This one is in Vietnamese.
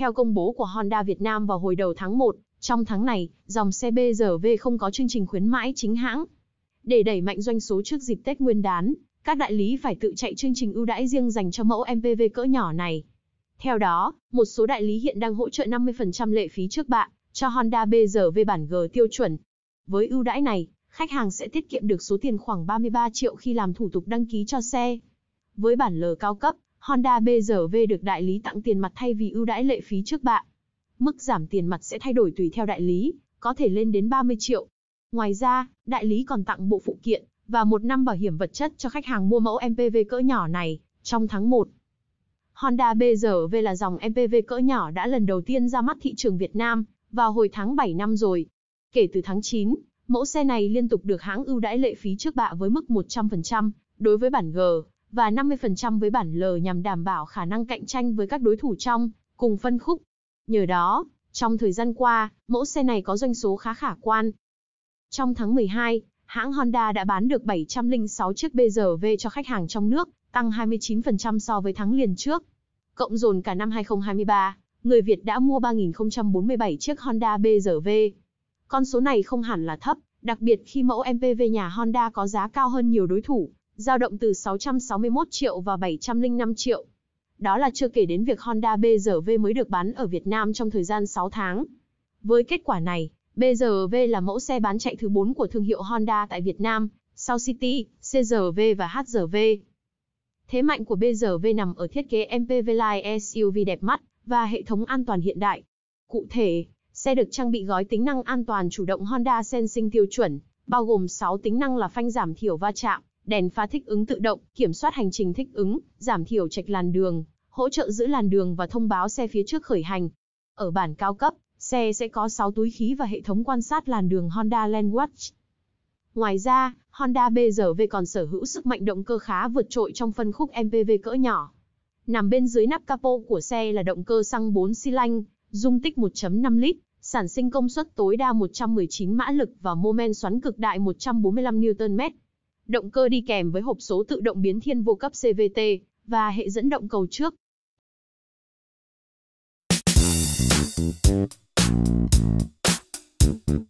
Theo công bố của Honda Việt Nam vào hồi đầu tháng 1, trong tháng này, dòng xe BRV không có chương trình khuyến mãi chính hãng. Để đẩy mạnh doanh số trước dịp Tết Nguyên đán, các đại lý phải tự chạy chương trình ưu đãi riêng dành cho mẫu MPV cỡ nhỏ này. Theo đó, một số đại lý hiện đang hỗ trợ 50% lệ phí trước bạ cho Honda BRV bản G tiêu chuẩn. Với ưu đãi này, khách hàng sẽ tiết kiệm được số tiền khoảng 33 triệu khi làm thủ tục đăng ký cho xe. Với bản L cao cấp, Honda BRV được đại lý tặng tiền mặt thay vì ưu đãi lệ phí trước bạ. Mức giảm tiền mặt sẽ thay đổi tùy theo đại lý, có thể lên đến 30 triệu. Ngoài ra, đại lý còn tặng bộ phụ kiện và một năm bảo hiểm vật chất cho khách hàng mua mẫu MPV cỡ nhỏ này trong tháng 1. Honda BRV là dòng MPV cỡ nhỏ đã lần đầu tiên ra mắt thị trường Việt Nam vào hồi tháng 7 năm rồi. Kể từ tháng 9, mẫu xe này liên tục được hãng ưu đãi lệ phí trước bạ với mức 100% đối với bản G và 50% với bản L nhằm đảm bảo khả năng cạnh tranh với các đối thủ trong cùng phân khúc. Nhờ đó, trong thời gian qua, mẫu xe này có doanh số khá khả quan. Trong tháng 12, hãng Honda đã bán được 706 chiếc BRV cho khách hàng trong nước, tăng 29% so với tháng liền trước. Cộng dồn cả năm 2023, người Việt đã mua 3.047 chiếc Honda BRV. Con số này không hẳn là thấp, đặc biệt khi mẫu MPV nhà Honda có giá cao hơn nhiều đối thủ, giao động từ 661 triệu và 705 triệu. Đó là chưa kể đến việc Honda BRV mới được bán ở Việt Nam trong thời gian 6 tháng. Với kết quả này, BRV là mẫu xe bán chạy thứ 4 của thương hiệu Honda tại Việt Nam, sau City, CRV và HRV. Thế mạnh của BRV nằm ở thiết kế MPV Line SUV đẹp mắt và hệ thống an toàn hiện đại. Cụ thể, xe được trang bị gói tính năng an toàn chủ động Honda Sensing tiêu chuẩn, bao gồm 6 tính năng là phanh giảm thiểu va chạm, đèn pha thích ứng tự động, kiểm soát hành trình thích ứng, giảm thiểu trạch làn đường, hỗ trợ giữ làn đường và thông báo xe phía trước khởi hành. Ở bản cao cấp, xe sẽ có 6 túi khí và hệ thống quan sát làn đường Honda Landwatch. Ngoài ra, Honda BRV còn sở hữu sức mạnh động cơ khá vượt trội trong phân khúc MPV cỡ nhỏ. Nằm bên dưới nắp capo của xe là động cơ xăng 4 xi lanh, dung tích 1.5 lít, sản sinh công suất tối đa 119 mã lực và mô men xoắn cực đại 145 Nm động cơ đi kèm với hộp số tự động biến thiên vô cấp CVT và hệ dẫn động cầu trước. Thank you.